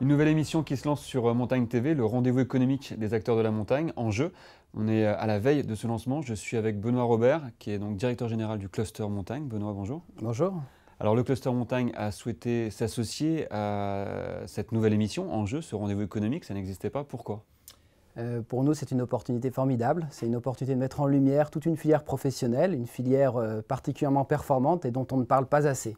Une nouvelle émission qui se lance sur euh, Montagne TV, le rendez-vous économique des acteurs de la montagne en jeu. On est euh, à la veille de ce lancement. Je suis avec Benoît Robert, qui est donc directeur général du cluster montagne. Benoît, bonjour. Bonjour. Alors le cluster montagne a souhaité s'associer à cette nouvelle émission en jeu, ce rendez-vous économique, ça n'existait pas. Pourquoi euh, pour nous, c'est une opportunité formidable. C'est une opportunité de mettre en lumière toute une filière professionnelle, une filière particulièrement performante et dont on ne parle pas assez.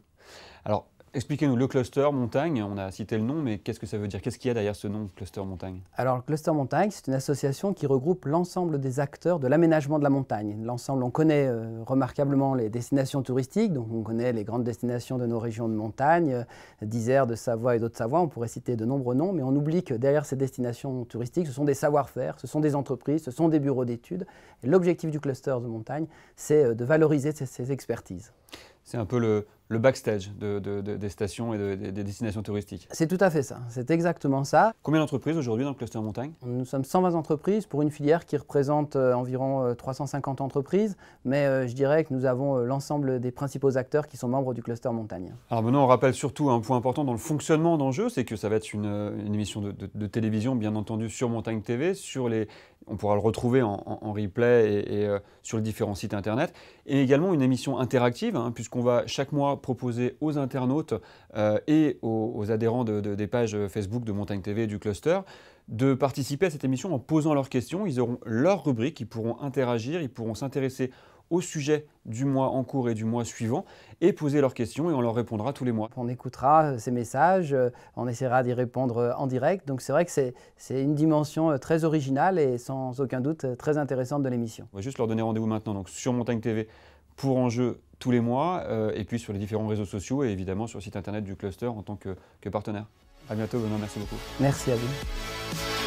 Alors, Expliquez-nous le cluster montagne, on a cité le nom, mais qu'est-ce que ça veut dire Qu'est-ce qu'il y a derrière ce nom cluster montagne Alors le cluster montagne, c'est une association qui regroupe l'ensemble des acteurs de l'aménagement de la montagne. L'ensemble, on connaît euh, remarquablement les destinations touristiques, donc on connaît les grandes destinations de nos régions de montagne, euh, d'Isère, de Savoie et d'autres Savoie, on pourrait citer de nombreux noms, mais on oublie que derrière ces destinations touristiques, ce sont des savoir-faire, ce sont des entreprises, ce sont des bureaux d'études. L'objectif du cluster de montagne, c'est euh, de valoriser ces expertises c'est un peu le, le backstage de, des stations et des destinations touristiques. C'est tout à fait ça, c'est exactement ça. Combien d'entreprises aujourd'hui dans le cluster montagne Nous sommes 120 entreprises pour une filière qui représente euh, environ 350 euh, entreprises, mais euh, je dirais que nous avons l'ensemble des principaux acteurs qui sont membres du cluster montagne. Alors maintenant, on rappelle surtout un point important dans le fonctionnement d'enjeu, c'est que ça va être une, émission de, télévision, bien entendu, sur Montagne TV, sur les, on pourra le retrouver en, replay et, sur les différents sites internet, et également une émission interactive, hein, puisqu'on on va chaque mois proposer aux internautes euh, et aux, adhérents des pages Facebook de Montagne TV et du cluster de participer à cette émission en posant leurs questions. Ils auront leur rubrique, ils pourront interagir, ils pourront s'intéresser au sujet du mois en cours et du mois suivant et poser leurs questions et on leur répondra tous les mois. On écoutera euh, ces messages, euh, on essaiera d'y répondre en direct. Donc c'est vrai que c'est une dimension très originale et sans aucun doute très intéressante de l'émission. On va juste leur donner rendez-vous maintenant donc sur Montagne TV pour enjeu tous les mois, euh, et puis sur les différents réseaux sociaux et évidemment sur le site internet du cluster en tant que, partenaire. À bientôt, Benoît, merci beaucoup. Merci à vous.